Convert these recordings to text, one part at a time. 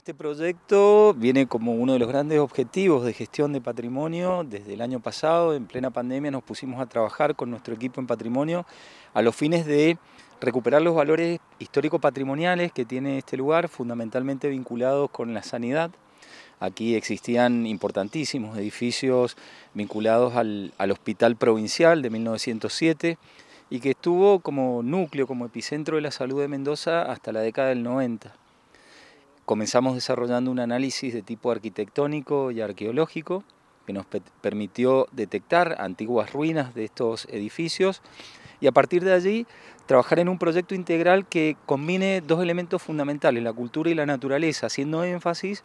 este proyecto viene como uno de los grandes objetivos de gestión de patrimonio. Desde el año pasado, en plena pandemia, nos pusimos a trabajar con nuestro equipo en patrimonio a los fines de recuperar los valores histórico-patrimoniales que tiene este lugar, fundamentalmente vinculados con la sanidad. Aquí existían importantísimos edificios vinculados al, al Hospital Provincial de 1907 y que estuvo como núcleo, como epicentro de la salud de Mendoza hasta la década del 90 comenzamos desarrollando un análisis de tipo arquitectónico y arqueológico que nos permitió detectar antiguas ruinas de estos edificios y a partir de allí trabajar en un proyecto integral que combine dos elementos fundamentales, la cultura y la naturaleza, haciendo énfasis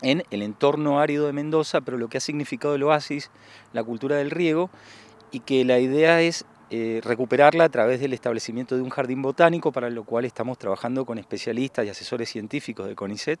en el entorno árido de Mendoza, pero lo que ha significado el oasis, la cultura del riego, y que la idea es eh, recuperarla a través del establecimiento de un jardín botánico, para lo cual estamos trabajando con especialistas y asesores científicos de CONICET,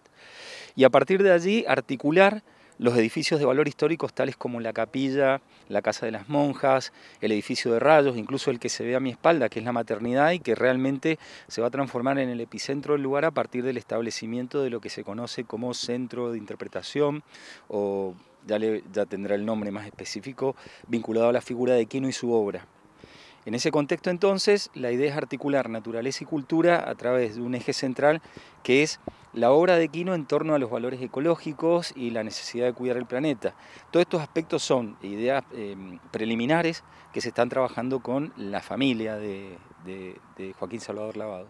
y a partir de allí articular los edificios de valor histórico tales como la capilla, la casa de las monjas, el edificio de rayos, incluso el que se ve a mi espalda, que es la maternidad y que realmente se va a transformar en el epicentro del lugar a partir del establecimiento de lo que se conoce como centro de interpretación o ya, ya tendrá el nombre más específico vinculado a la figura de Quino y su obra. En ese contexto entonces, la idea es articular naturaleza y cultura a través de un eje central que es la obra de Quino en torno a los valores ecológicos y la necesidad de cuidar el planeta. Todos estos aspectos son ideas eh, preliminares que se están trabajando con la familia de Joaquín Salvador Lavado.